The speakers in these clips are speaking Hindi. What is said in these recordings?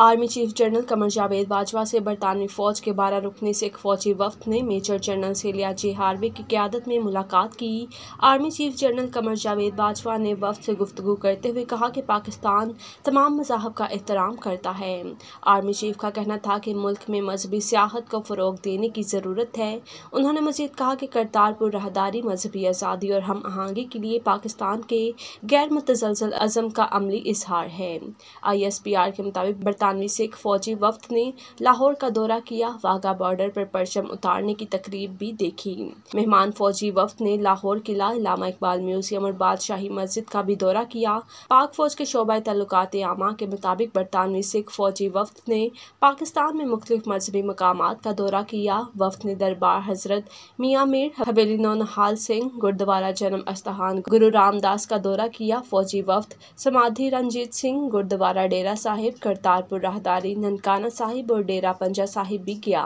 army chief general Qamar Javed Bajwa से बरतानवी फ़ौज के बारह से एक फौजी वफद ने major general Celia J Harvey की क्यादत में मुलाकात की army chief general Qamar Javed Bajwa ने वफद से गुफ्तु करते हुए कहा कि पाकिस्तान तमाम मजाहब का एहतराम करता है आर्मी चीफ का कहना था कि मुल्क में मजहबी सियाहत को फ़रोग देने की ज़रूरत है उन्होंने मजीद कहा कि करतारपुर राहदारी मजहबी आज़ादी और हम आहंगी के लिए पाकिस्तान के गैर मुतजलजल अज़म का अमली इजहार है आई एस पी आर के मुताबिक बरतान बरतानवी सिख फौजी वफद ने लाहौर का दौरा किया वाघा बॉर्डर पर परचम उतारने की तकरीब भी देखी मेहमान फौजी वफद ने लाहौर किला लामा इकबाल म्यूजियम और बादशाही मस्जिद का भी दौरा किया पाक फौज के शोबा तल्लत आमा के मुताबिक बरतानवी सिख फौजी वफद ने पाकिस्तान में मुख्त मजहबी मकाम का दौरा किया वफद ने दरबार हजरत मियाँ मीर हवेली नौनहाल सिंह गुरुद्वारा जन्म अस्तहान गुरु रामदास का दौरा किया फौजी वफद समाधि रंजीत सिंह गुरुद्वारा डेरा साहिब करतारपुर और राहदारी ननकाना साहिब और डेरा पंजा साहिब भी गया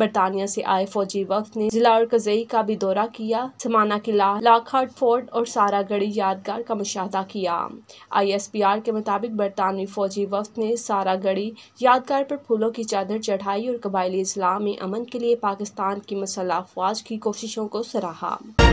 बरतानिया से आए फौजी वक्त ने जिला और कजई का भी दौरा किया समाना किला लाखाट फोर्ट और सारागढ़ी यादगार का मुशाह किया आई एस पी आर के मुताबिक बरतानवी फौजी वक्त ने सारागढ़ी यादगार पर फूलों की चादर चढ़ाई और कबायली इस्लाम में अमन के लिए पाकिस्तान की मसला अफवाज की कोशिशों को सराहा